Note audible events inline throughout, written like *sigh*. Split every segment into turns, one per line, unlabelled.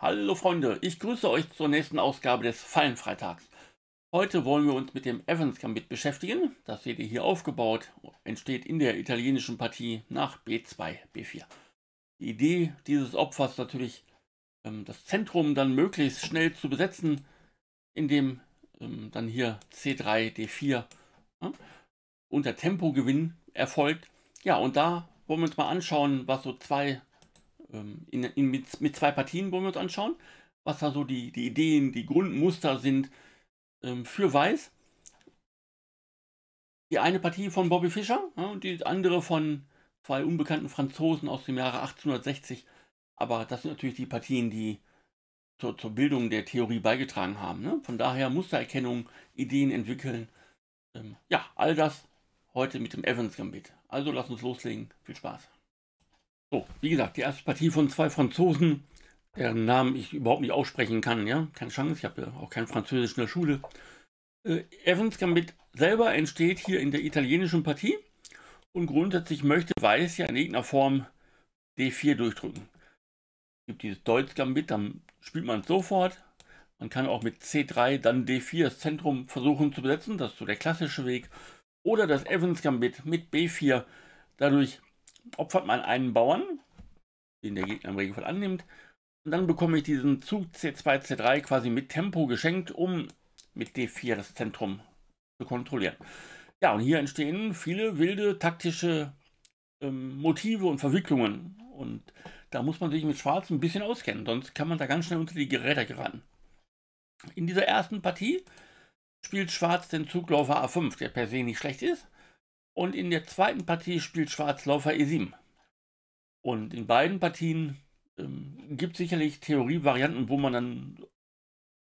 Hallo, Freunde, ich grüße euch zur nächsten Ausgabe des Fallenfreitags. Heute wollen wir uns mit dem Evans-Gambit beschäftigen. Das seht ihr hier aufgebaut, entsteht in der italienischen Partie nach B2, B4. Die Idee dieses Opfers natürlich, ähm, das Zentrum dann möglichst schnell zu besetzen, indem ähm, dann hier C3, D4 ne, unter Tempogewinn erfolgt. Ja, und da wollen wir uns mal anschauen, was so zwei ähm, in, in, mit, mit zwei Partien wollen wir uns anschauen, was da so die, die Ideen, die Grundmuster sind ähm, für Weiß. Die eine Partie von Bobby Fischer ja, und die andere von zwei unbekannten Franzosen aus dem Jahre 1860. Aber das sind natürlich die Partien, die zur, zur Bildung der Theorie beigetragen haben. Ne? Von daher Mustererkennung, Ideen entwickeln. Ähm, ja, all das heute mit dem Evans Gambit. Also lass uns loslegen. Viel Spaß. So, wie gesagt, die erste Partie von zwei Franzosen, deren Namen ich überhaupt nicht aussprechen kann, ja, keine Chance, ich habe ja auch kein Französisch in der Schule. Äh, Evans Gambit selber entsteht hier in der italienischen Partie und grundsätzlich möchte Weiß ja in irgendeiner Form D4 durchdrücken. Es gibt dieses Deutsch Gambit, dann spielt man es sofort. Man kann auch mit C3 dann D4 das Zentrum versuchen zu besetzen, das ist so der klassische Weg. Oder das Evans Gambit mit B4. Dadurch opfert man einen Bauern, den der Gegner im Regelfall annimmt. Und dann bekomme ich diesen Zug C2, C3 quasi mit Tempo geschenkt, um mit D4 das Zentrum zu kontrollieren. Ja, und hier entstehen viele wilde taktische ähm, Motive und Verwicklungen. Und da muss man sich mit Schwarz ein bisschen auskennen, sonst kann man da ganz schnell unter die Geräte geraten. In dieser ersten Partie spielt Schwarz den Zug A5, der per se nicht schlecht ist. Und in der zweiten Partie spielt Schwarz Läufer E7. Und in beiden Partien ähm, gibt es sicherlich Theorievarianten, wo man dann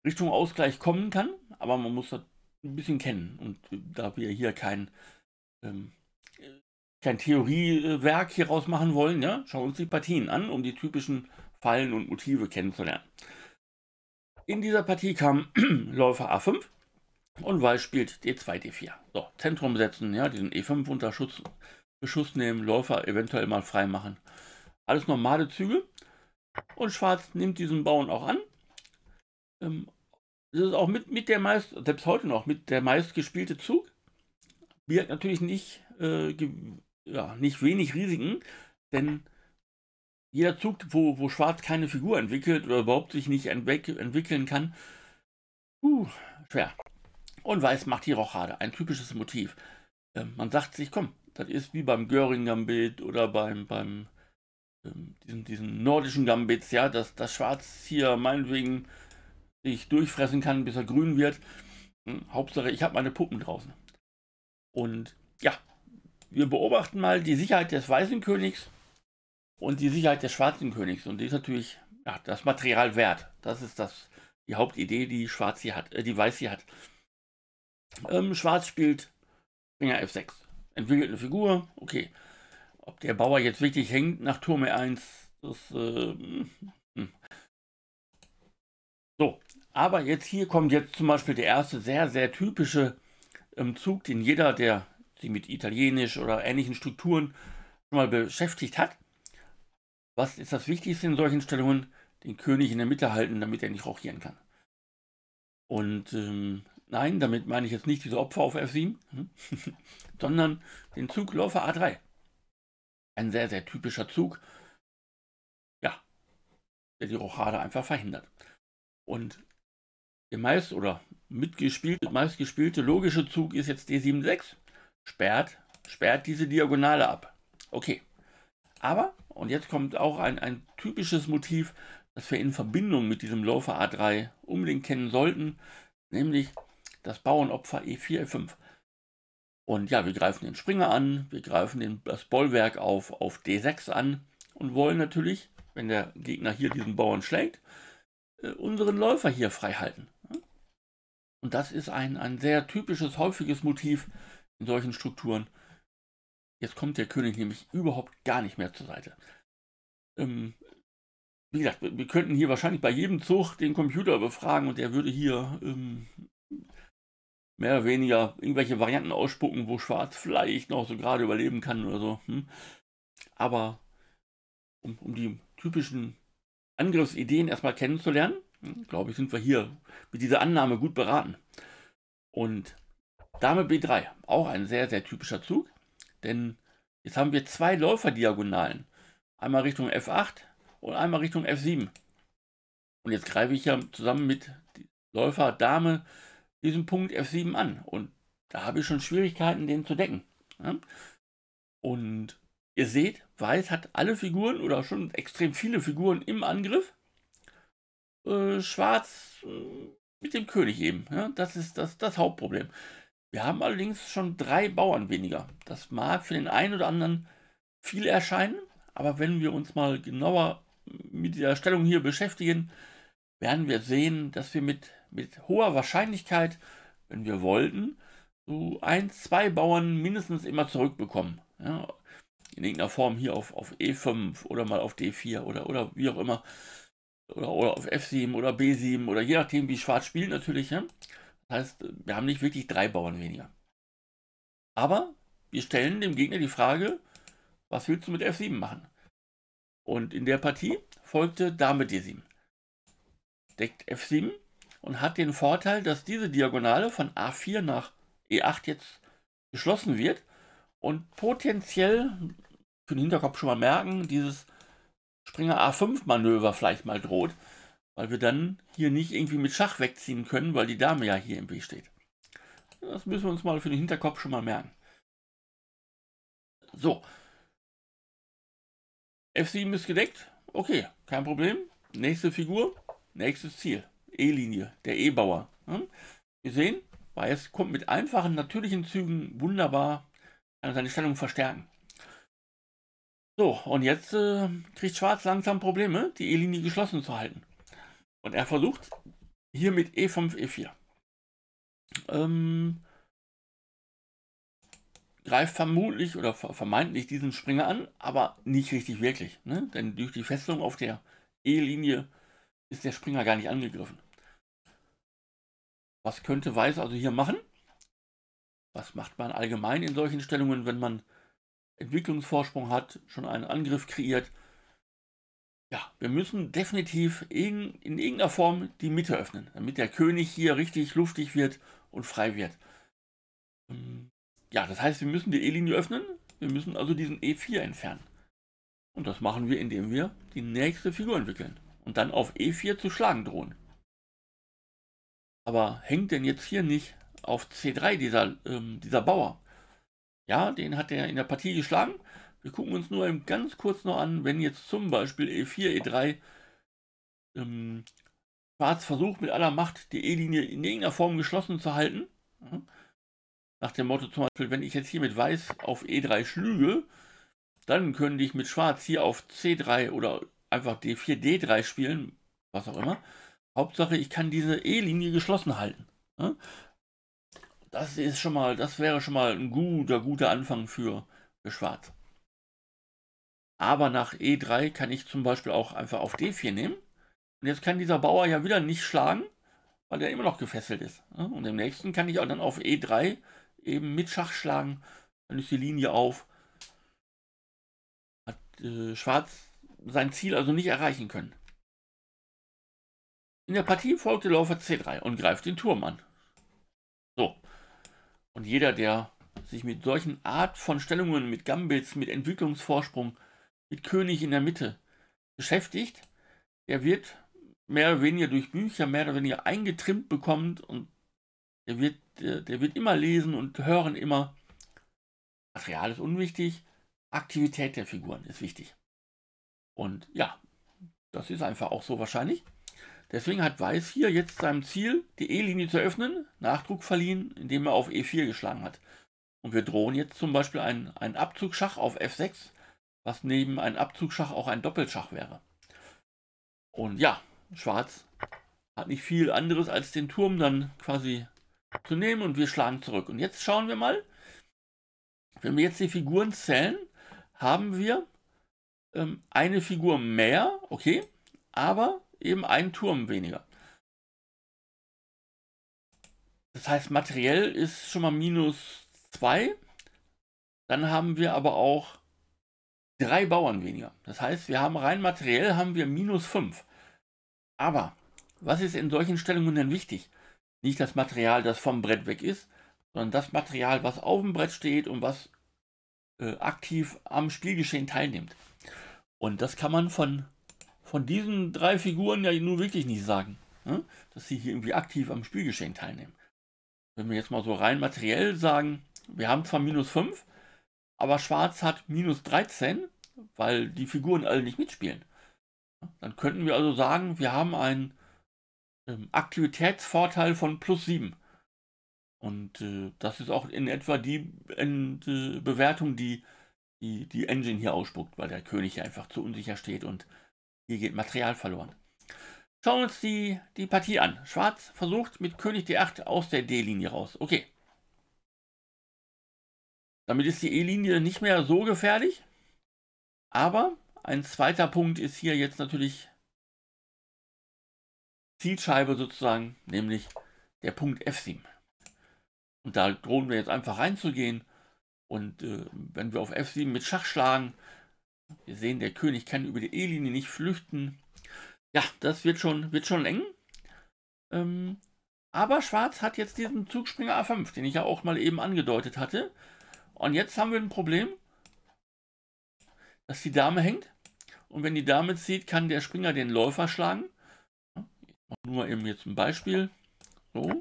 Richtung Ausgleich kommen kann, aber man muss das ein bisschen kennen. Und da wir hier kein, ähm, kein Theoriewerk hieraus machen wollen, ja, schauen wir uns die Partien an, um die typischen Fallen und Motive kennenzulernen. In dieser Partie kam *clears throat* Läufer A5 und Weiß spielt D2, D4. So, Zentrum setzen, ja, diesen E5 unter Schutz, Beschuss nehmen, Läufer eventuell mal frei machen. Alles normale Züge. Und Schwarz nimmt diesen Bauern auch an. Ähm, das ist auch mit, mit der meist, selbst heute noch, mit der meistgespielte Zug. Birgt natürlich nicht, äh, ja, nicht wenig Risiken, denn jeder Zug, wo, wo Schwarz keine Figur entwickelt oder überhaupt sich nicht entwickeln kann, uh, schwer und weiß macht die Rochade. Ein typisches Motiv. Ähm, man sagt sich, komm, das ist wie beim Göring Gambit oder beim, beim ähm, diesen, diesen, nordischen Gambits, ja, dass das Schwarz hier meinetwegen sich durchfressen kann, bis er grün wird. Hm, Hauptsache, ich habe meine Puppen draußen. Und ja, wir beobachten mal die Sicherheit des Weißen Königs und die Sicherheit des Schwarzen Königs. Und die ist natürlich ja, das Material wert. Das ist das, die Hauptidee, die Schwarz hier hat, äh, die Weiß hier hat. Ähm, Schwarz spielt Springer F6. Entwickelt eine Figur, okay. Ob der Bauer jetzt wirklich hängt nach Turm E1, das. Äh, so, aber jetzt hier kommt jetzt zum Beispiel der erste sehr, sehr typische ähm, Zug, den jeder, der sich mit italienisch oder ähnlichen Strukturen schon mal beschäftigt hat. Was ist das Wichtigste in solchen Stellungen? Den König in der Mitte halten, damit er nicht rochieren kann. Und ähm, Nein, damit meine ich jetzt nicht diese Opfer auf F7, hm, *laughs* sondern den Zug Läufer A3. Ein sehr, sehr typischer Zug, ja, der die Rochade einfach verhindert. Und der meist oder mitgespielte, meistgespielte logische Zug ist jetzt D76. Sperrt, sperrt diese Diagonale ab. Okay. Aber, und jetzt kommt auch ein, ein typisches Motiv, das wir in Verbindung mit diesem Läufer A3 unbedingt kennen sollten, nämlich das Bauernopfer E4, E5. Und ja, wir greifen den Springer an, wir greifen den, das Bollwerk auf, auf D6 an und wollen natürlich, wenn der Gegner hier diesen Bauern schlägt, äh, unseren Läufer hier frei halten. Und das ist ein, ein sehr typisches, häufiges Motiv in solchen Strukturen. Jetzt kommt der König nämlich überhaupt gar nicht mehr zur Seite. Ähm, wie gesagt, wir könnten hier wahrscheinlich bei jedem Zug den Computer befragen und der würde hier ähm, mehr oder weniger irgendwelche Varianten ausspucken, wo Schwarz vielleicht noch so gerade überleben kann oder so. Hm? Aber um, um, die typischen Angriffsideen erstmal kennenzulernen, hm, glaube ich, sind wir hier mit dieser Annahme gut beraten. Und Dame B3, auch ein sehr, sehr typischer Zug, denn jetzt haben wir zwei Läuferdiagonalen. Einmal Richtung F8 und einmal Richtung F7. Und jetzt greife ich ja zusammen mit Läufer Dame diesen Punkt F7 an. Und da habe ich schon Schwierigkeiten, den zu decken. Ja? Ne? Und ihr seht, Weiß hat alle Figuren oder schon extrem viele Figuren im Angriff. Äh, Schwarz äh, mit dem König eben. Ja? Ne? Das ist das, das Hauptproblem. Wir haben allerdings schon drei Bauern weniger. Das mag für den einen oder anderen viel erscheinen, aber wenn wir uns mal genauer mit dieser Stellung hier beschäftigen, werden wir sehen, dass wir mit mit hoher Wahrscheinlichkeit, wenn wir wollten, so ein, zwei Bauern mindestens immer zurückbekommen. Ja, in irgendeiner Form hier auf, auf E5 oder mal auf D4 oder, oder wie auch immer. Oder, oder auf F7 oder B7 oder je nachdem, wie Schwarz spielt natürlich. Ja. Das heißt, wir haben nicht wirklich drei Bauern weniger. Aber wir stellen dem Gegner die Frage, was willst du mit F7 machen? Und in der Partie folgte Dame D7. Deckt F7 und hat den Vorteil, dass diese Diagonale von A4 nach E8 jetzt geschlossen wird und potenziell, für den Hinterkopf schon mal merken, dieses Springer A5-Manöver vielleicht mal droht, weil wir dann hier nicht irgendwie mit Schach wegziehen können, weil die Dame ja hier im Weg steht. Das müssen wir uns mal für den Hinterkopf schon mal merken. So. F7 ist gedeckt. Okay, kein Problem. Nächste Figur, nächstes Ziel. E-Linie, der E-Bauer. Hm? Wir sehen, Weiß kommt mit einfachen, natürlichen Zügen wunderbar an seine Stellung verstärken. So, und jetzt äh, kriegt Schwarz langsam Probleme, die E-Linie geschlossen zu halten. Und er versucht hier mit E5, E4. Ähm, greift vermutlich oder vermeintlich diesen Springer an, aber nicht richtig wirklich. Ne? Denn durch die Festung auf der E-Linie ist der Springer gar nicht angegriffen. Was könnte Weiß also hier machen? Was macht man allgemein in solchen Stellungen, wenn man Entwicklungsvorsprung hat, schon einen Angriff kreiert? Ja, wir müssen definitiv in, in irgendeiner Form die Mitte öffnen, damit der König hier richtig luftig wird und frei wird. Ähm, ja, das heißt, wir müssen die E-Linie öffnen, wir müssen also diesen E4 entfernen. Und das machen wir, indem wir die nächste Figur entwickeln und dann auf E4 zu schlagen drohen. Aber hängt denn jetzt hier nicht auf C3 dieser, ähm, dieser Bauer? Ja, den hat er in der Partie geschlagen. Wir gucken uns nur ganz kurz noch an, wenn jetzt zum Beispiel E4, E3 ähm, Schwarz versucht mit aller Macht die E-Linie in irgendeiner Form geschlossen zu halten. Nach dem Motto zum Beispiel, wenn ich jetzt hier mit Weiß auf E3 schlüge, dann könnte ich mit Schwarz hier auf C3 oder einfach D4, D3 spielen, was auch immer. Hauptsache, ich kann diese E-Linie geschlossen halten. Ne? Das ist schon mal, das wäre schon mal ein guter, guter Anfang für, für Schwarz. Aber nach E3 kann ich zum Beispiel auch einfach auf D4 nehmen. Und jetzt kann dieser Bauer ja wieder nicht schlagen, weil er immer noch gefesselt ist. Ne? Und im nächsten kann ich auch dann auf E3 eben mit Schach schlagen. Dann ist die Linie auf. Hat äh, Schwarz sein Ziel also nicht erreichen können. In der Partie folgt der Läufer C3 und greift den Turm an. So. Und jeder, der sich mit solchen Art von Stellungen, mit Gambits, mit Entwicklungsvorsprung, mit König in der Mitte beschäftigt, der wird mehr oder weniger durch Bücher, mehr oder weniger eingetrimmt bekommt und der wird, der, äh, der wird immer lesen und hören immer. Material ist unwichtig, Aktivität der Figuren ist wichtig. Und ja, das ist einfach auch so wahrscheinlich. Deswegen hat Weiß hier jetzt seinem Ziel, die E-Linie zu öffnen, Nachdruck verliehen, indem er auf E4 geschlagen hat. Und wir drohen jetzt zum Beispiel einen, einen Abzugsschach auf F6, was neben einem Abzugsschach auch ein Doppelschach wäre. Und ja, Schwarz hat nicht viel anderes als den Turm dann quasi zu nehmen und wir schlagen zurück. Und jetzt schauen wir mal, wenn wir jetzt die Figuren zählen, haben wir ähm, eine Figur mehr, okay, aber eben einen Turm weniger. Das heißt, materiell ist schon mal minus 2. Dann haben wir aber auch drei Bauern weniger. Das heißt, wir haben rein materiell haben wir minus 5. Aber was ist in solchen Stellungen denn wichtig? Nicht das Material, das vom Brett weg ist, sondern das Material, was auf dem Brett steht und was äh, aktiv am Spielgeschehen teilnimmt. Und das kann man von von diesen drei Figuren ja nun wirklich nicht sagen, ne? dass sie hier irgendwie aktiv am Spielgeschehen teilnehmen. Wenn wir jetzt mal so rein materiell sagen, wir haben zwar minus 5, aber Schwarz hat minus 13, weil die Figuren alle nicht mitspielen. Dann könnten wir also sagen, wir haben einen ähm, Aktivitätsvorteil von plus 7. Und äh, das ist auch in etwa die in, äh, Bewertung, die, die die Engine hier ausspuckt, weil der König ja einfach zu unsicher steht und hier geht Material verloren. Schauen wir uns die, die Partie an. Schwarz versucht mit König D8 aus der D-Linie raus. Okay. Damit ist die E-Linie nicht mehr so gefährlich. Aber ein zweiter Punkt ist hier jetzt natürlich Zielscheibe sozusagen, nämlich der Punkt F7. Und da drohen wir jetzt einfach reinzugehen. Und äh, wenn wir auf F7 mit Schach schlagen, wir sehen, der König kann über die E-Linie nicht flüchten. Ja, das wird schon, wird schon eng. Ähm, aber Schwarz hat jetzt diesen Zugspringer A5, den ich ja auch mal eben angedeutet hatte. Und jetzt haben wir ein Problem, dass die Dame hängt. Und wenn die Dame zieht, kann der Springer den Läufer schlagen. Ich mache nur eben jetzt ein Beispiel. So.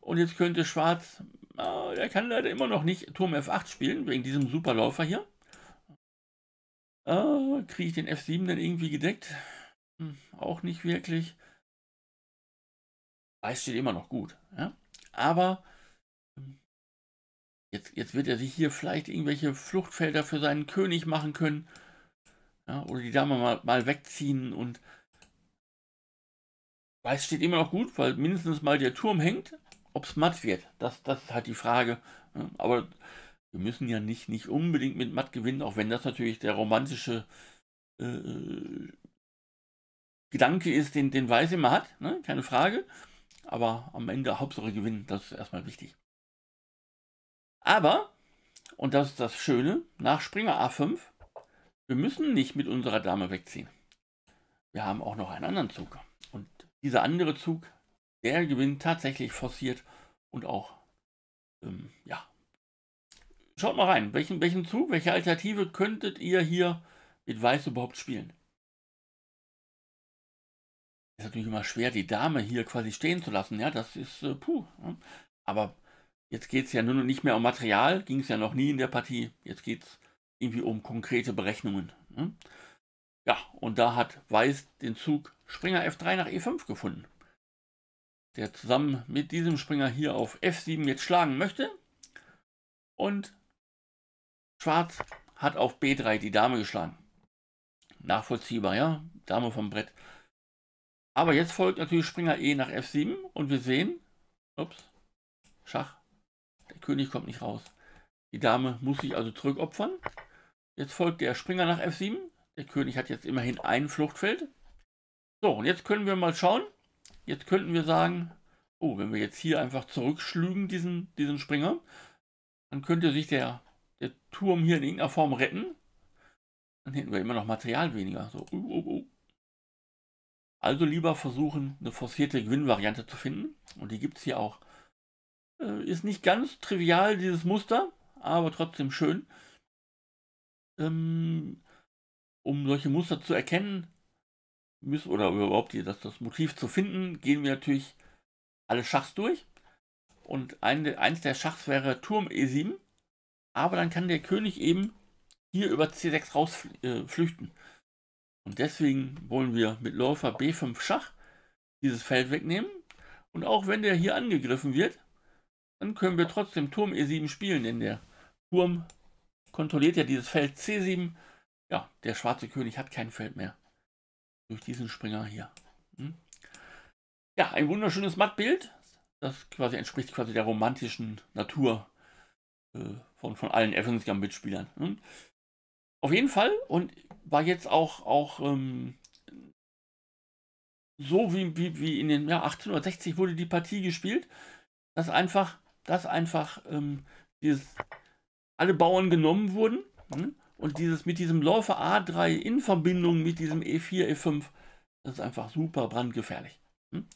Und jetzt könnte Schwarz, äh, ah, er kann leider immer noch nicht Turm F8 spielen, wegen diesem Superläufer hier. Äh, Kriege ich den F7 dann irgendwie gedeckt? Hm, auch nicht wirklich. Weiß steht immer noch gut. Ja? Aber hm, jetzt, jetzt wird er sich hier vielleicht irgendwelche Fluchtfelder für seinen König machen können. Ja, oder die Dame mal, mal wegziehen und Weiß steht immer noch gut, weil mindestens mal der Turm hängt. Ob es matt wird, das, das ist halt die Frage. Hm, aber wir müssen ja nicht, nicht unbedingt mit Matt gewinnen, auch wenn das natürlich der romantische äh, Gedanke ist, den, den Weiß immer hat, ne? keine Frage. Aber am Ende Hauptsache gewinnen, das ist erstmal wichtig. Aber, und das ist das Schöne, nach Springer A5, wir müssen nicht mit unserer Dame wegziehen. Wir haben auch noch einen anderen Zug. Und dieser andere Zug, der gewinnt tatsächlich forciert und auch ähm, ja, Schaut mal rein, welchen, welchen Zug, welche Alternative könntet ihr hier mit Weiß überhaupt spielen? Es Ist natürlich immer schwer, die Dame hier quasi stehen zu lassen, ja, das ist, äh, puh. Ne? Aber jetzt geht es ja nur noch nicht mehr um Material, ging es ja noch nie in der Partie, jetzt geht es irgendwie um konkrete Berechnungen. Ne? Ja, und da hat Weiß den Zug Springer F3 nach E5 gefunden. Der zusammen mit diesem Springer hier auf F7 jetzt schlagen möchte. Und Schwarz hat auf B3 die Dame geschlagen. Nachvollziehbar, ja? Dame vom Brett. Aber jetzt folgt natürlich Springer E nach F7 und wir sehen, ups, Schach, der König kommt nicht raus. Die Dame muss sich also zurückopfern. Jetzt folgt der Springer nach F7. Der König hat jetzt immerhin ein Fluchtfeld. So, und jetzt können wir mal schauen. Jetzt könnten wir sagen, oh, wenn wir jetzt hier einfach zurückschlügen, diesen, diesen Springer, dann könnte sich der der Turm hier in irgendeiner Form retten. Dann hätten wir immer noch Material weniger. So, uh, uh, uh. Also lieber versuchen, eine forcierte Gewinnvariante zu finden. Und die gibt es hier auch. Äh, ist nicht ganz trivial, dieses Muster, aber trotzdem schön. Ähm, um solche Muster zu erkennen müssen oder überhaupt das, das Motiv zu finden, gehen wir natürlich alle Schachs durch. Und ein, eins der Schachs wäre Turm E7. Aber dann kann der König eben hier über C6 rausflüchten. Äh, und deswegen wollen wir mit Läufer B5 Schach dieses Feld wegnehmen. Und auch wenn der hier angegriffen wird, dann können wir trotzdem Turm E7 spielen, denn der Turm kontrolliert ja dieses Feld C7. Ja, der schwarze König hat kein Feld mehr. Durch diesen Springer hier. Hm? Ja, ein wunderschönes Mattbild. Das quasi entspricht quasi der romantischen Natur. Äh, von, von allen Everton Gambit-Spielern. Ne? Auf jeden Fall und war jetzt auch, auch ähm, so wie, wie, wie in den Jahr 1860 wurde die Partie gespielt, dass einfach, dass einfach ähm, dieses, alle Bauern genommen wurden ne? und dieses mit diesem Läufer A3 in Verbindung mit diesem E4, E5, das ist einfach super brandgefährlich. Ne?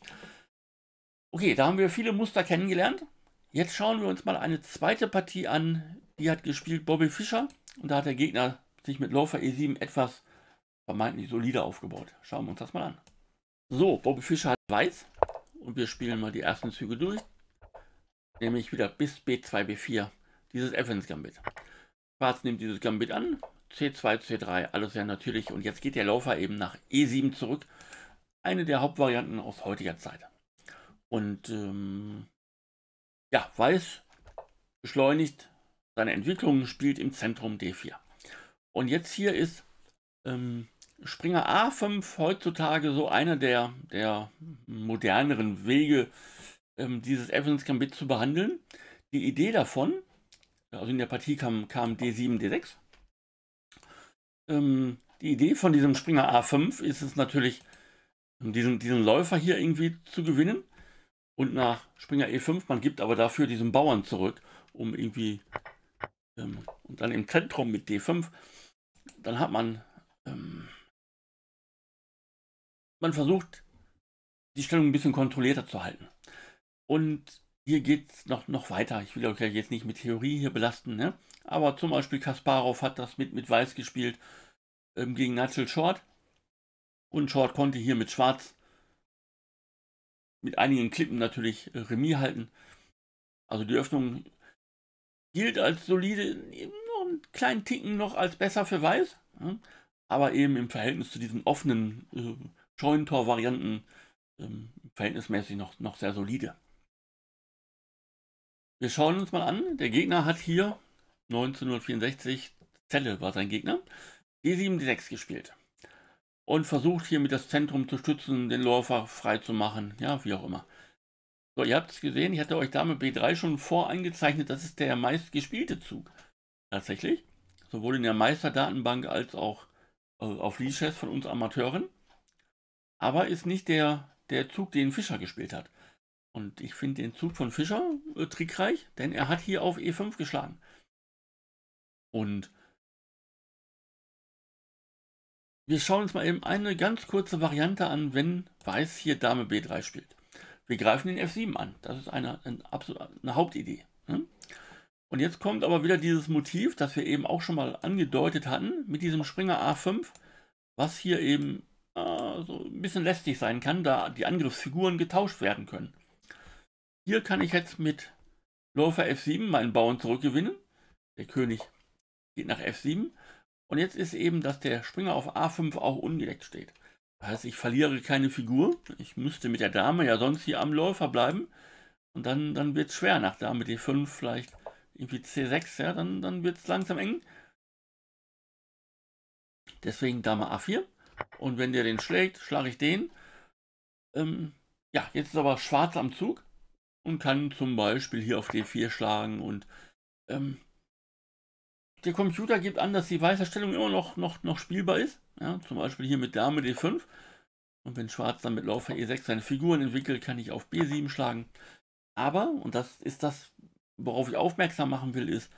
Okay, da haben wir viele Muster kennengelernt. Jetzt schauen wir uns mal eine zweite Partie an. Die hat gespielt Bobby Fischer und da hat der Gegner sich mit Läufer E7 etwas vermeintlich solider aufgebaut. Schauen wir uns das mal an. So, Bobby Fischer hat Weiß und wir spielen mal die ersten Züge durch. Nämlich wieder bis B2, B4, dieses Evans Gambit. Schwarz nimmt dieses Gambit an, C2, C3, alles sehr natürlich. Und jetzt geht der Läufer eben nach E7 zurück. Eine der Hauptvarianten aus heutiger Zeit. Und ähm, ja, Weiß beschleunigt seine Entwicklung, spielt im Zentrum D4. Und jetzt hier ist ähm, Springer A5 heutzutage so einer der, der moderneren Wege, ähm, dieses Evans Gambit zu behandeln. Die Idee davon, also in der Partie kam, kam D7, D6. Ähm, die Idee von diesem Springer A5 ist es natürlich, diesen, diesen Läufer hier irgendwie zu gewinnen und nach Springer E5. Man gibt aber dafür diesen Bauern zurück, um irgendwie ähm, und dann im Zentrum mit D5. Dann hat man ähm, man versucht die Stellung ein bisschen kontrollierter zu halten. Und hier geht es noch, noch weiter. Ich will euch ja jetzt nicht mit Theorie hier belasten, ne? aber zum Beispiel Kasparov hat das mit, mit Weiß gespielt ähm, gegen Nigel Short. Und Short konnte hier mit Schwarz mit einigen Klippen natürlich äh, Remis halten. Also die Öffnung gilt als solide, eben noch einen kleinen Ticken noch als besser für Weiß, ja, aber eben im Verhältnis zu diesen offenen äh, Scheunentor-Varianten ähm, verhältnismäßig noch, noch sehr solide. Wir schauen uns mal an, der Gegner hat hier 1964, Zelle war sein Gegner, D7, e D6 gespielt und versucht hiermit das Zentrum zu stützen, den Läufer frei zu machen, ja, wie auch immer. So, ihr habt es gesehen, ich hatte euch Dame B3 schon voreingezeichnet, das ist der meistgespielte Zug. Tatsächlich, sowohl in der Meisterdatenbank als auch äh, auf Lee von uns Amateuren. Aber ist nicht der, der Zug, den Fischer gespielt hat. Und ich finde den Zug von Fischer äh, trickreich, denn er hat hier auf E5 geschlagen. Und Wir schauen uns mal eben eine ganz kurze Variante an, wenn Weiß hier Dame B3 spielt. Wir greifen den F7 an. Das ist eine, eine, eine Hauptidee. Ne? Und jetzt kommt aber wieder dieses Motiv, das wir eben auch schon mal angedeutet hatten, mit diesem Springer A5, was hier eben äh, so ein bisschen lästig sein kann, da die Angriffsfiguren getauscht werden können. Hier kann ich jetzt mit Läufer F7 meinen Bauern zurückgewinnen. Der König geht nach F7. Und jetzt ist eben, dass der Springer auf A5 auch ungedeckt steht. Das heißt, ich verliere keine Figur. Ich müsste mit der Dame ja sonst hier am Läufer bleiben. Und dann, dann wird es schwer nach Dame D5, vielleicht irgendwie C6, ja, dann, dann wird es langsam eng. Deswegen Dame A4. Und wenn der den schlägt, schlage ich den. Ähm, ja, jetzt ist aber schwarz am Zug und kann zum Beispiel hier auf D4 schlagen und ähm, der Computer gibt an, dass die Stellung immer noch, noch, noch spielbar ist. Ja, zum Beispiel hier mit Dame D5. Und wenn Schwarz dann mit Läufer E6 seine Figuren entwickelt, kann ich auf B7 schlagen. Aber, und das ist das, worauf ich aufmerksam machen will, ist,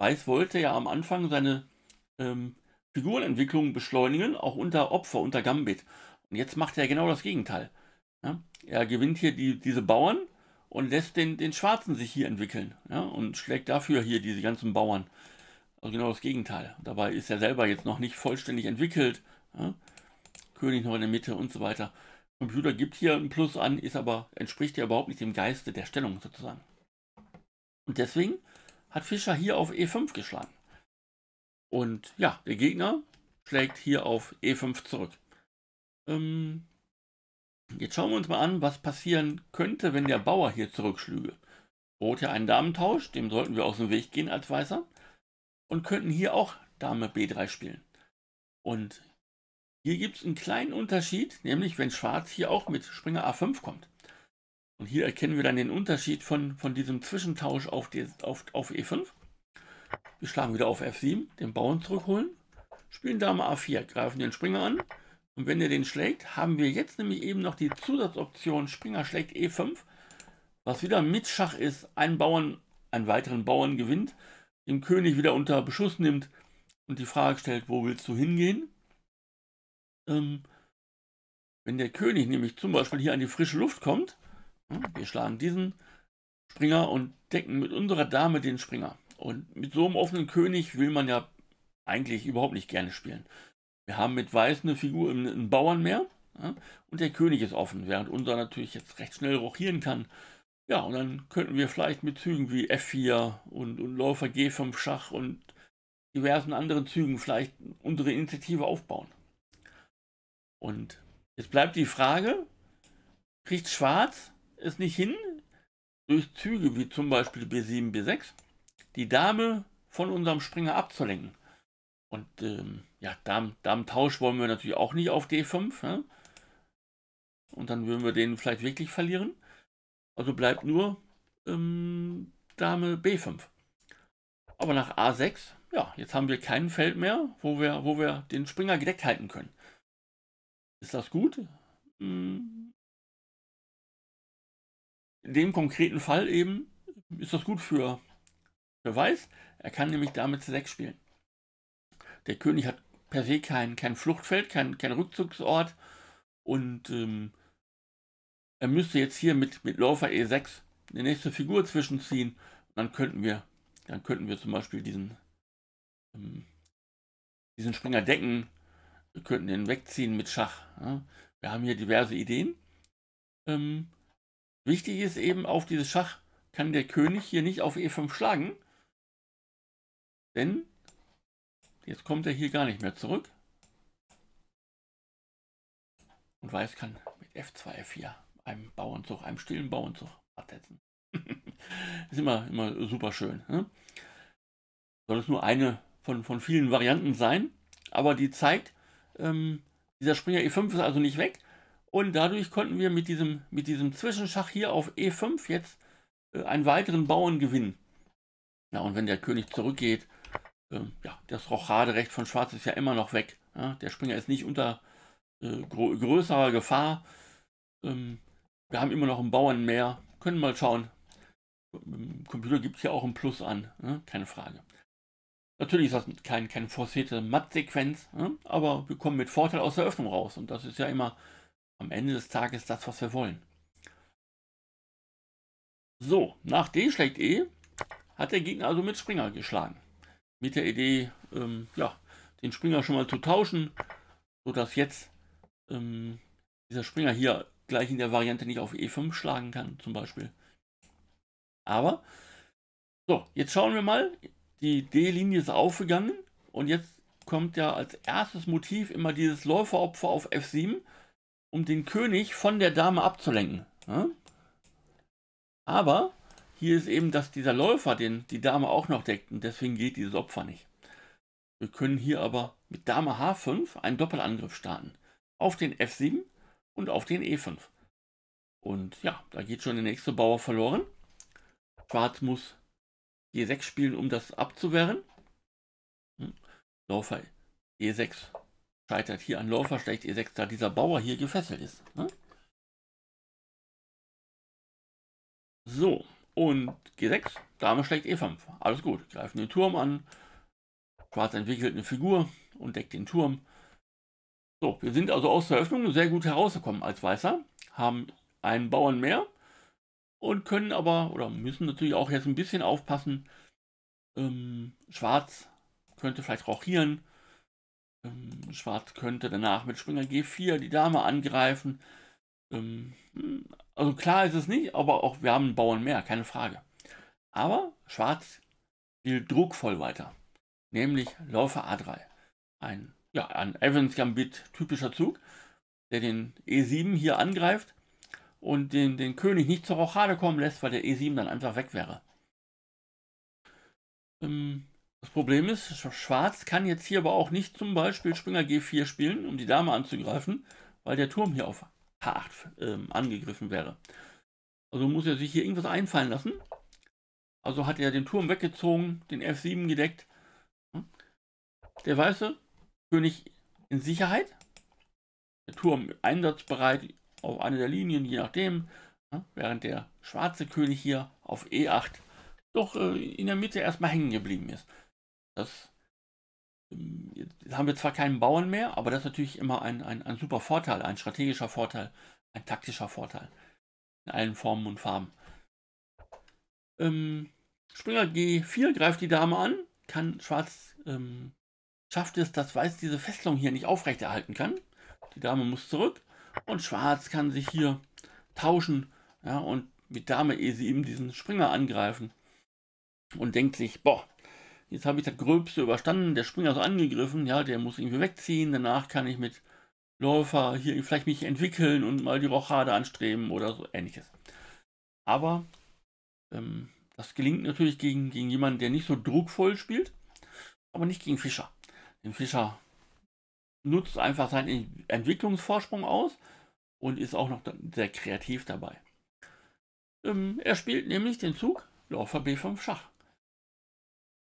Weiß wollte ja am Anfang seine ähm, Figurenentwicklung beschleunigen, auch unter Opfer, unter Gambit. Und jetzt macht er genau das Gegenteil. Ja? Er gewinnt hier die, diese Bauern und lässt den, den Schwarzen sich hier entwickeln ja? und schlägt dafür hier diese ganzen Bauern. Also genau das Gegenteil. Dabei ist er selber jetzt noch nicht vollständig entwickelt. Ja? König noch in der Mitte und so weiter. Computer gibt hier einen Plus an, ist aber, entspricht ja überhaupt nicht dem Geiste der Stellung sozusagen. Und deswegen hat Fischer hier auf E5 geschlagen. Und ja, der Gegner schlägt hier auf E5 zurück. Ähm, jetzt schauen wir uns mal an, was passieren könnte, wenn der Bauer hier zurückschlüge. Rot ja einen Damentausch, dem sollten wir aus dem Weg gehen als Weißer und könnten hier auch Dame B3 spielen. Und hier gibt es einen kleinen Unterschied, nämlich wenn Schwarz hier auch mit Springer A5 kommt. Und hier erkennen wir dann den Unterschied von, von diesem Zwischentausch auf, die, auf, auf E5. Wir schlagen wieder auf F7, den Bauern zurückholen, spielen Dame A4, greifen den Springer an. Und wenn er den schlägt, haben wir jetzt nämlich eben noch die Zusatzoption Springer schlägt E5, was wieder mit Schach ist. Ein Bauern, einen weiteren Bauern gewinnt den König wieder unter Beschuss nimmt und die Frage stellt, wo willst du hingehen? Ähm, wenn der König nämlich zum Beispiel hier an die frische Luft kommt, wir schlagen diesen Springer und decken mit unserer Dame den Springer. Und mit so einem offenen König will man ja eigentlich überhaupt nicht gerne spielen. Wir haben mit Weiß eine Figur im, Bauern mehr ja, und der König ist offen, während unser natürlich jetzt recht schnell rochieren kann ja, und dann könnten wir vielleicht mit Zügen wie F4 und, und Läufer G5 Schach und diversen anderen Zügen vielleicht unsere Initiative aufbauen. Und jetzt bleibt die Frage, kriegt Schwarz es nicht hin, durch Züge wie zum Beispiel B7, B6, die Dame von unserem Springer abzulenken. Und ähm, ja, Damen, Damentausch wollen wir natürlich auch nicht auf D5. Ja? Ne? Und dann würden wir den vielleicht wirklich verlieren. Also bleibt nur ähm, Dame B5. Aber nach A6, ja, jetzt haben wir kein Feld mehr, wo wir, wo wir den Springer gedeckt halten können. Ist das gut? Hm. In dem konkreten Fall eben ist das gut für, für Weiß. Er kann nämlich damit C6 spielen. Der König hat per se kein, kein Fluchtfeld, kein, kein Rückzugsort und ähm, er müsste jetzt hier mit, mit Läufer E6 eine nächste Figur zwischenziehen. Und dann könnten wir, dann könnten wir zum Beispiel diesen, ähm, diesen Springer decken. Wir könnten den wegziehen mit Schach. Ja. Wir haben hier diverse Ideen. Ähm, wichtig ist eben, auf dieses Schach kann der König hier nicht auf E5 schlagen. Denn jetzt kommt er hier gar nicht mehr zurück. Und Weiß kann mit F2, F4 einem Bauernzug, einem stillen Bauernzug absetzen. *laughs* ist immer, immer super schön. Ne? Soll es nur eine von, von vielen Varianten sein, aber die zeigt, ähm, dieser Springer E5 ist also nicht weg. Und dadurch konnten wir mit diesem, mit diesem Zwischenschach hier auf E5 jetzt äh, einen weiteren Bauern gewinnen. Ja, und wenn der König zurückgeht, äh, ja, das Rochaderecht von Schwarz ist ja immer noch weg. Ja? Ne? Der Springer ist nicht unter äh, grö größerer Gefahr. Ähm, wir haben immer noch einen Bauern mehr. Können mal schauen. Im Computer gibt es ja auch ein Plus an, ne? keine Frage. Natürlich ist das kein, keine forcierte Matt-Sequenz, ne? aber wir kommen mit Vorteil aus der Öffnung raus. Und das ist ja immer am Ende des Tages das, was wir wollen. So, nach D schlägt E hat der Gegner also mit Springer geschlagen. Mit der Idee, ähm, ja, den Springer schon mal zu tauschen, sodass jetzt ähm, dieser Springer hier gleich in der Variante nicht auf E5 schlagen kann, zum Beispiel. Aber, so, jetzt schauen wir mal. Die D-Linie ist aufgegangen und jetzt kommt ja als erstes Motiv immer dieses Läuferopfer auf F7, um den König von der Dame abzulenken. Aber hier ist eben, dass dieser Läufer den, die Dame auch noch deckt und deswegen geht dieses Opfer nicht. Wir können hier aber mit Dame H5 einen Doppelangriff starten. Auf den F7 und auf den E5. Und ja, da geht schon der nächste Bauer verloren. Schwarz muss G6 spielen, um das abzuwehren. Hm. Läufer E6 scheitert hier an Läufer schlecht E6, da dieser Bauer hier gefesselt ist. Ne? So, und G6, Dame schlägt E5. Alles gut, greifen den Turm an. Schwarz entwickelt eine Figur und deckt den Turm. So, wir sind also aus der Öffnung sehr gut herausgekommen als Weißer, haben einen Bauern mehr und können aber oder müssen natürlich auch jetzt ein bisschen aufpassen. Ähm, Schwarz könnte vielleicht rochieren. Ähm, Schwarz könnte danach mit Springer G4 die Dame angreifen. Ähm, hm, also klar ist es nicht, aber auch wir haben einen Bauern mehr, keine Frage. Aber Schwarz spielt druckvoll weiter, nämlich Läufer A3. Ein ja, ein Evans Gambit typischer Zug, der den E7 hier angreift und den, den König nicht zur Rochade kommen lässt, weil der E7 dann einfach weg wäre. Ähm, das Problem ist, Schwarz kann jetzt hier aber auch nicht zum Beispiel Springer G4 spielen, um die Dame anzugreifen, weil der Turm hier auf H8 ähm, angegriffen wäre. Also muss er sich hier irgendwas einfallen lassen. Also hat er den Turm weggezogen, den F7 gedeckt. Hm? Der Weiße König in Sicherheit. Der Turm einsatzbereit auf eine der Linien, je nachdem. Ja, ne, während der schwarze König hier auf E8 doch äh, in der Mitte erstmal hängen geblieben ist. Das ähm, jetzt haben wir zwar keinen Bauern mehr, aber das ist natürlich immer ein, ein, ein super Vorteil, ein strategischer Vorteil, ein taktischer Vorteil. In allen Formen und Farben. Ähm, Springer G4 greift die Dame an, kann Schwarz ähm, schafft es, dass Weiß diese Festung hier nicht aufrechterhalten kann. Die Dame muss zurück und Schwarz kann sich hier tauschen ja, und mit Dame E sie eben diesen Springer angreifen und denkt sich, boah, jetzt habe ich das Gröbste überstanden, der Springer ist angegriffen, ja, der muss irgendwie wegziehen, danach kann ich mit Läufer hier vielleicht mich entwickeln und mal die Rochade anstreben oder so ähnliches. Aber ähm, das gelingt natürlich gegen, gegen jemanden, der nicht so druckvoll spielt, aber nicht gegen Fischer. Tim Fischer nutzt einfach seinen Entwicklungsvorsprung aus und ist auch noch sehr kreativ dabei. Ähm, er spielt nämlich den Zug Läufer B5 Schach.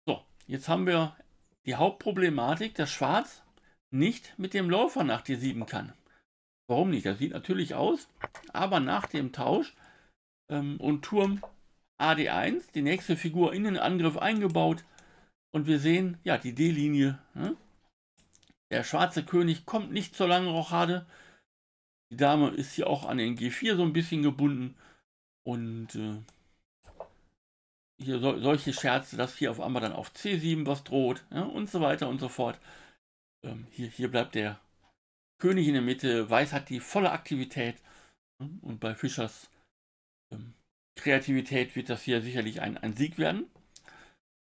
So, jetzt haben wir die Hauptproblematik, dass Schwarz nicht mit dem Läufer nach D7 kann. Warum nicht? Das sieht natürlich aus, aber nach dem Tausch ähm, und Turm AD1, die nächste Figur in den Angriff eingebaut und wir sehen, ja, die D-Linie ne, der schwarze König kommt nicht zur langen Rochade. Die Dame ist hier auch an den G4 so ein bisschen gebunden. Und äh, hier so, solche Scherze, dass hier auf einmal dann auf C7 was droht ja, und so weiter und so fort. Ähm, hier, hier bleibt der König in der Mitte. Weiß hat die volle Aktivität. Ne? Und bei Fischers ähm, Kreativität wird das hier sicherlich ein, ein Sieg werden.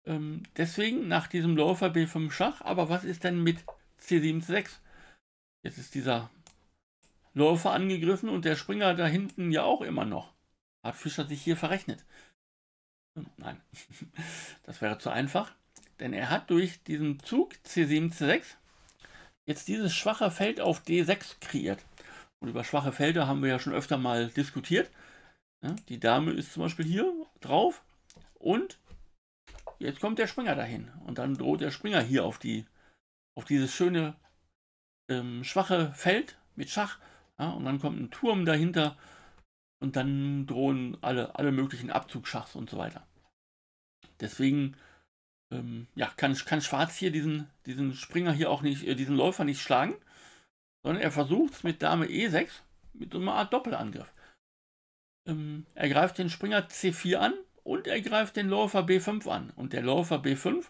Ähm, deswegen nach diesem Läufer B5 Schach. Aber was ist denn mit C76. Jetzt ist dieser Läufer angegriffen und der Springer da hinten ja auch immer noch. Hat Fischer sich hier verrechnet? Hm, nein, *laughs* das wäre zu einfach. Denn er hat durch diesen Zug C7, C6 jetzt dieses schwache Feld auf D6 kreiert. Und über schwache Felder haben wir ja schon öfter mal diskutiert. Die Dame ist zum Beispiel hier drauf und jetzt kommt der Springer dahin. Und dann droht der Springer hier auf die auf dieses schöne, ähm, schwache Feld mit Schach. Ja, und dann kommt ein Turm dahinter und dann drohen alle, alle möglichen Abzugschachs und so weiter. Deswegen ähm, ja, kann, kann Schwarz hier diesen, diesen Springer hier auch nicht, äh, diesen Läufer nicht schlagen, sondern er versucht es mit Dame E6, mit so einer Art Doppelangriff. Ähm, er greift den Springer C4 an und er greift den Läufer B5 an. Und der Läufer B5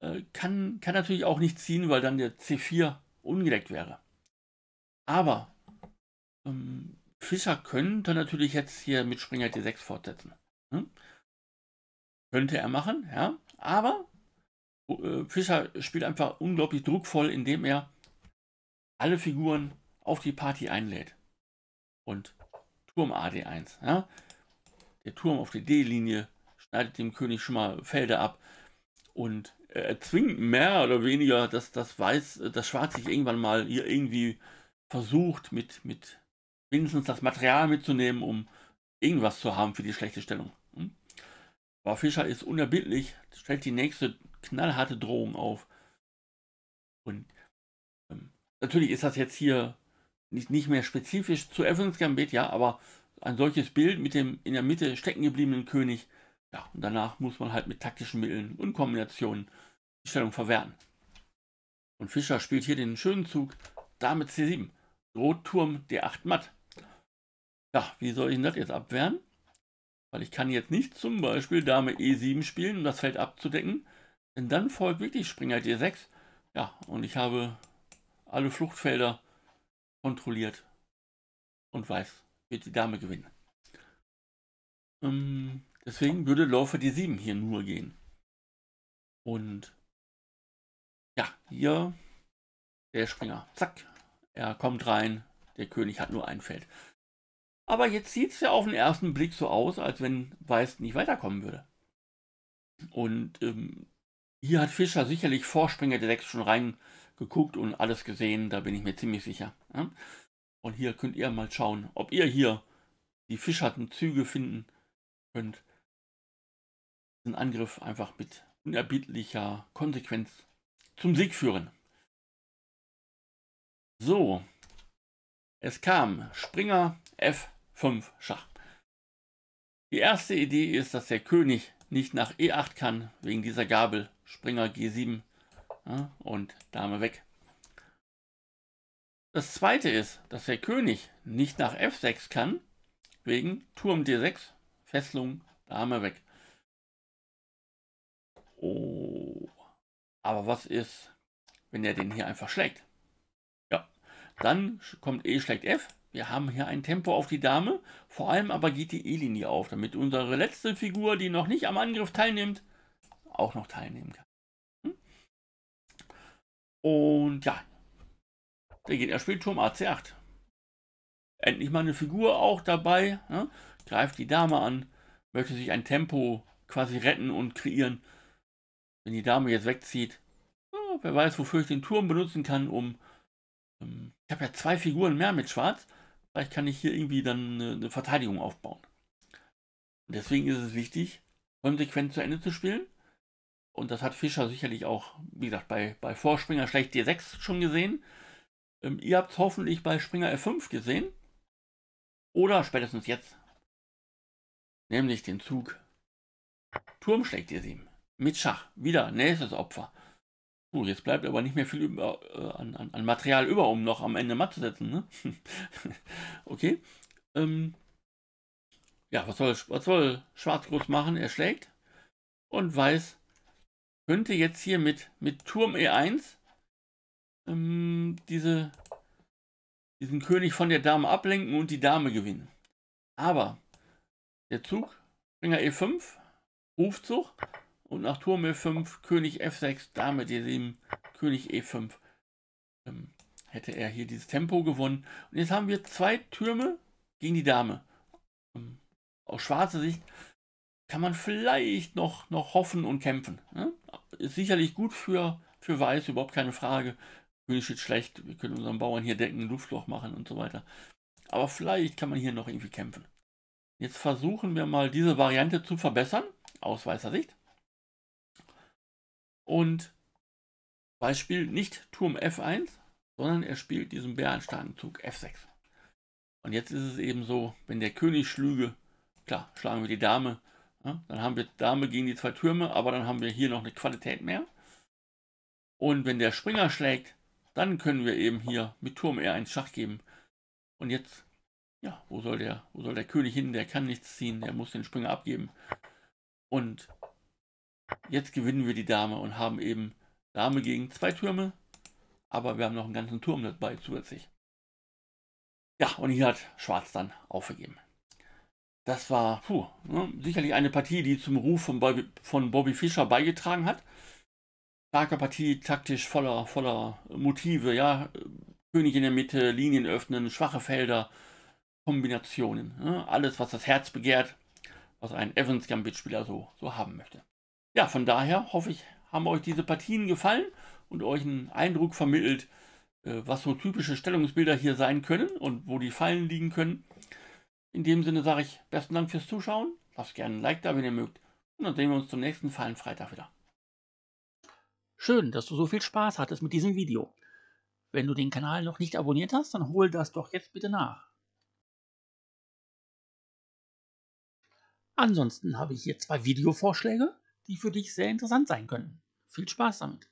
äh, kann, kann natürlich auch nicht ziehen, weil dann der C4 ungedeckt wäre. Aber ähm, Fischer könnte natürlich jetzt hier mit Springer D6 fortsetzen. Hm? Könnte er machen, ja. Aber äh, Fischer spielt einfach unglaublich druckvoll, indem er alle Figuren auf die Party einlädt. Und Turm AD1, ja. Der Turm auf die D-Linie schneidet dem König schon mal Felder ab und erzwingt mehr oder weniger, dass das Weiß, das Schwarz sich irgendwann mal hier irgendwie versucht, mit, mit wenigstens das Material mitzunehmen, um irgendwas zu haben für die schlechte Stellung. Hm? Aber Fischer ist unerbittlich, stellt die nächste knallharte Drohung auf. Und ähm, natürlich ist das jetzt hier nicht, nicht mehr spezifisch zu Evans Gambit, ja, aber ein solches Bild mit dem in der Mitte stecken gebliebenen König, ja, und danach muss man halt mit taktischen Mitteln und Kombinationen Stellung verwerten. Und Fischer spielt hier den schönen Zug Dame C7. Rotturm D8 matt. Ja, wie soll ich das jetzt abwehren? Weil ich kann jetzt nicht zum Beispiel Dame E7 spielen, um das Feld abzudecken. Denn dann folgt wirklich Springer D6. Ja, und ich habe alle Fluchtfelder kontrolliert und weiß, wird die Dame gewinnen. Ähm, deswegen würde Läufer D7 hier nur gehen. Und ja, hier der Springer. Zack. Er kommt rein. Der König hat nur ein Feld. Aber jetzt sieht es ja auf den ersten Blick so aus, als wenn Weiß nicht weiterkommen würde. Und ähm, hier hat Fischer sicherlich Vorspringer der 6 schon reingeguckt und alles gesehen, da bin ich mir ziemlich sicher. Ja? Und hier könnt ihr mal schauen, ob ihr hier die fischerten Züge finden könnt. Den Angriff einfach mit unerbittlicher Konsequenz zum Sieg führen. So, es kam Springer F5 Schach. Die erste Idee ist, dass der König nicht nach E8 kann, wegen dieser Gabel Springer G7 ja, und Dame weg. Das zweite ist, dass der König nicht nach F6 kann, wegen Turm D6, Fesselung, Dame weg. Oh. Aber was ist, wenn er den hier einfach schlägt? Ja, dann kommt E schlägt F. Wir haben hier ein Tempo auf die Dame. Vor allem aber geht die E-Linie auf, damit unsere letzte Figur, die noch nicht am Angriff teilnimmt, auch noch teilnehmen kann. Hm? Und ja, der Gegner spielt Turm AC8. Endlich mal eine Figur auch dabei. Ne? Greift die Dame an, möchte sich ein Tempo quasi retten und kreieren wenn die Dame jetzt wegzieht, oh, wer weiß, wofür ich den Turm benutzen kann, um. Ähm, ich habe ja zwei Figuren mehr mit Schwarz. Vielleicht kann ich hier irgendwie dann eine, eine Verteidigung aufbauen. Und deswegen ist es wichtig, konsequent zu Ende zu spielen. Und das hat Fischer sicherlich auch, wie gesagt, bei, bei Vorspringer schlecht D6 schon gesehen. Ähm, ihr habt es hoffentlich bei Springer F5 gesehen. Oder spätestens jetzt. Nämlich den Zug Turm schlägt D7 mit Schach. Wieder nächstes Opfer. Puh, jetzt bleibt aber nicht mehr viel über, äh, an, an, an, Material über, um noch am Ende matt zu setzen. Ne? *laughs* okay. Ähm, ja, was soll, was soll Schwarz groß machen? Er schlägt. Und Weiß könnte jetzt hier mit, mit Turm E1 ähm, diese, diesen König von der Dame ablenken und die Dame gewinnen. Aber der Zug, Springer E5, Rufzug, und nach Turm E5, König F6, Dame D7, König E5 ähm, hätte er hier dieses Tempo gewonnen. Und jetzt haben wir zwei Türme gegen die Dame. Ähm, aus schwarzer Sicht kann man vielleicht noch, noch hoffen und kämpfen. Ne? Ist sicherlich gut für, für Weiß, überhaupt keine Frage. König steht schlecht, wir können unseren Bauern hier decken, ein Luftloch machen und so weiter. Aber vielleicht kann man hier noch irgendwie kämpfen. Jetzt versuchen wir mal diese Variante zu verbessern, aus weißer Sicht. Und spielt nicht Turm F1, sondern er spielt diesen bärenstarken Zug F6. Und jetzt ist es eben so, wenn der König schlüge, klar, schlagen wir die Dame, ja, ne? dann haben wir Dame gegen die zwei Türme, aber dann haben wir hier noch eine Qualität mehr. Und wenn der Springer schlägt, dann können wir eben hier mit Turm R1 Schach geben. Und jetzt, ja, wo soll der, wo soll der König hin? Der kann nichts ziehen, der muss den Springer abgeben. Und Jetzt gewinnen wir die Dame und haben eben Dame gegen zwei Türme, aber wir haben noch einen ganzen Turm dabei zusätzlich. Ja, und hier hat Schwarz dann aufgegeben. Das war puh, ne, sicherlich eine Partie, die zum Ruf von Bobby, von Bobby Fischer beigetragen hat. Starke Partie, taktisch voller, voller Motive, ja. König in der Mitte, Linien öffnen, schwache Felder, Kombinationen. Ne, alles, was das Herz begehrt, was ein Evans Gambit-Spieler so, so haben möchte ja, von daher hoffe ich, haben euch diese Partien gefallen und euch einen Eindruck vermittelt, äh, was so typische Stellungsbilder hier sein können und wo die Fallen liegen können. In dem Sinne sage ich besten Dank fürs Zuschauen. Lasst gerne ein Like da, wenn ihr mögt. Und dann sehen wir uns zum nächsten Fallenfreitag wieder. Schön, dass du so viel Spaß hattest mit diesem Video. Wenn du den Kanal noch nicht abonniert hast, dann hol das doch jetzt bitte nach. Ansonsten habe ich hier zwei Videovorschläge die für dich sehr interessant sein können. Viel Spaß damit!